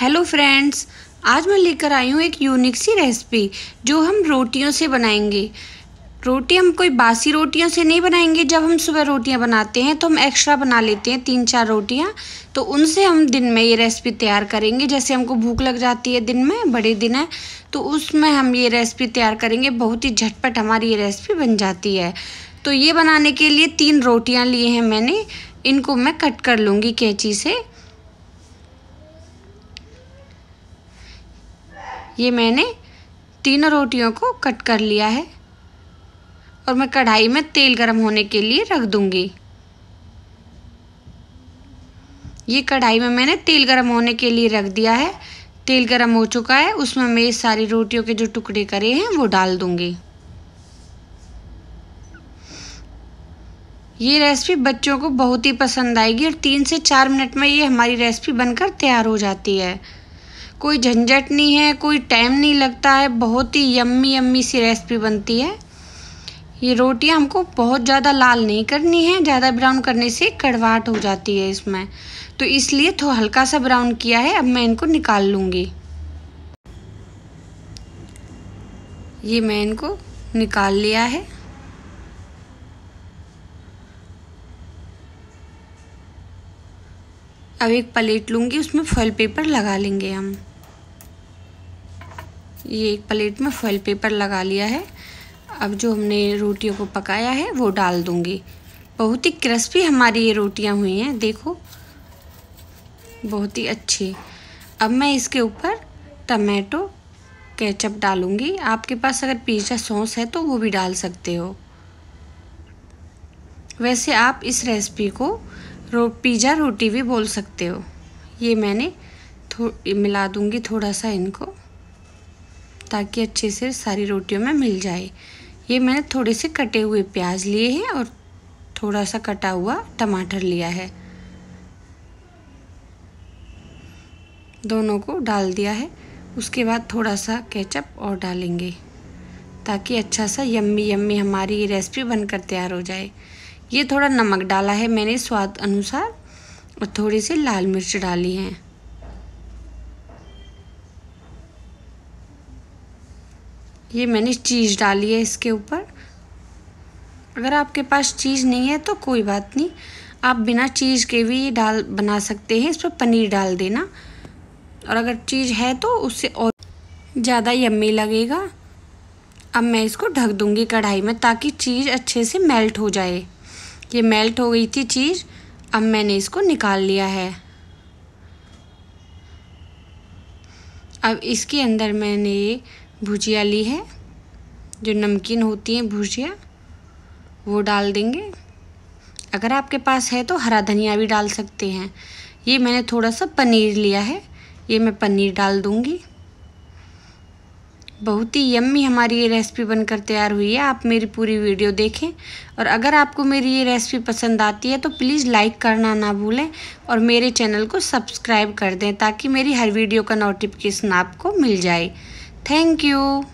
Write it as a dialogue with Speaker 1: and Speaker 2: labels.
Speaker 1: Hello friends आज मैं लेकर आई हूँ एक यूनिक सी रेसिपी जो हम रोटियों से बनाएंगे रोटी हम कोई बासी रोटियों से नहीं बनाएंगे जब हम सुबह रोटियां बनाते हैं तो हम एक्स्ट्रा बना लेते हैं तीन चार रोटियां तो उनसे हम दिन में ये रेसिपी तैयार करेंगे जैसे हमको भूख लग जाती है दिन में बड़े दिन है तो उसमें हम ये रेसिपी तैयार करेंगे बहुत ही झटपट हमारी ये रेसिपी बन जाती है तो ये बनाने के लिए तीन रोटियाँ लिए हैं मैंने इनको मैं कट कर लूँगी कैंची से ये मैंने तीनों रोटियों को कट कर लिया है और मैं कढ़ाई में तेल गरम होने के लिए रख दूंगी ये कढ़ाई में मैंने तेल गरम होने के लिए रख दिया है तेल गरम हो चुका है उसमें मैं ये सारी रोटियों के जो टुकड़े करे हैं वो डाल दूंगी ये रेसिपी बच्चों को बहुत ही पसंद आएगी और तीन से चार मिनट में ये हमारी रेसिपी बनकर तैयार हो जाती है कोई झंझट नहीं है कोई टाइम नहीं लगता है बहुत ही यम्मी यम्मी सी रेसिपी बनती है ये रोटियां हमको बहुत ज़्यादा लाल नहीं करनी है ज़्यादा ब्राउन करने से कड़वाहट हो जाती है इसमें तो इसलिए थोड़ा तो हल्का सा ब्राउन किया है अब मैं इनको निकाल लूँगी ये मैं इनको निकाल लिया है अब एक प्लेट लूँगी उसमें फॉल पेपर लगा लेंगे हम ये एक प्लेट में फॉइल पेपर लगा लिया है अब जो हमने रोटियों को पकाया है वो डाल दूँगी बहुत ही क्रिस्पी हमारी ये रोटियाँ हुई हैं देखो बहुत ही अच्छी अब मैं इसके ऊपर टमाटो केचप डालूँगी आपके पास अगर पिज़्ज़ा सॉस है तो वो भी डाल सकते हो वैसे आप इस रेसिपी को रो पिज़्ज़ा रोटी भी बोल सकते हो ये मैंने थो मिला दूँगी थोड़ा सा इनको ताकि अच्छे से सारी रोटियों में मिल जाए ये मैंने थोड़े से कटे हुए प्याज लिए हैं और थोड़ा सा कटा हुआ टमाटर लिया है दोनों को डाल दिया है उसके बाद थोड़ा सा केचप और डालेंगे ताकि अच्छा सा यम्मी यम्मी हमारी ये रेसिपी बनकर तैयार हो जाए ये थोड़ा नमक डाला है मैंने स्वाद अनुसार और थोड़ी सी लाल मिर्च डाली हैं ये मैंने चीज़ डाली है इसके ऊपर अगर आपके पास चीज़ नहीं है तो कोई बात नहीं आप बिना चीज़ के भी ये डाल बना सकते हैं इस पर पनीर डाल देना और अगर चीज़ है तो उससे और ज़्यादा यम्मी लगेगा अब मैं इसको ढक दूंगी कढ़ाई में ताकि चीज़ अच्छे से मेल्ट हो जाए ये मेल्ट हो गई थी चीज़ अब मैंने इसको निकाल लिया है अब इसके अंदर मैंने भुजिया ली है जो नमकीन होती हैं भुजिया वो डाल देंगे अगर आपके पास है तो हरा धनिया भी डाल सकते हैं ये मैंने थोड़ा सा पनीर लिया है ये मैं पनीर डाल दूँगी बहुत ही यम्मी हमारी ये रेसिपी बनकर तैयार हुई है आप मेरी पूरी वीडियो देखें और अगर आपको मेरी ये रेसिपी पसंद आती है तो प्लीज़ लाइक करना ना भूलें और मेरे चैनल को सब्सक्राइब कर दें ताकि मेरी हर वीडियो का नोटिफिकेशन आपको मिल जाए Thank you.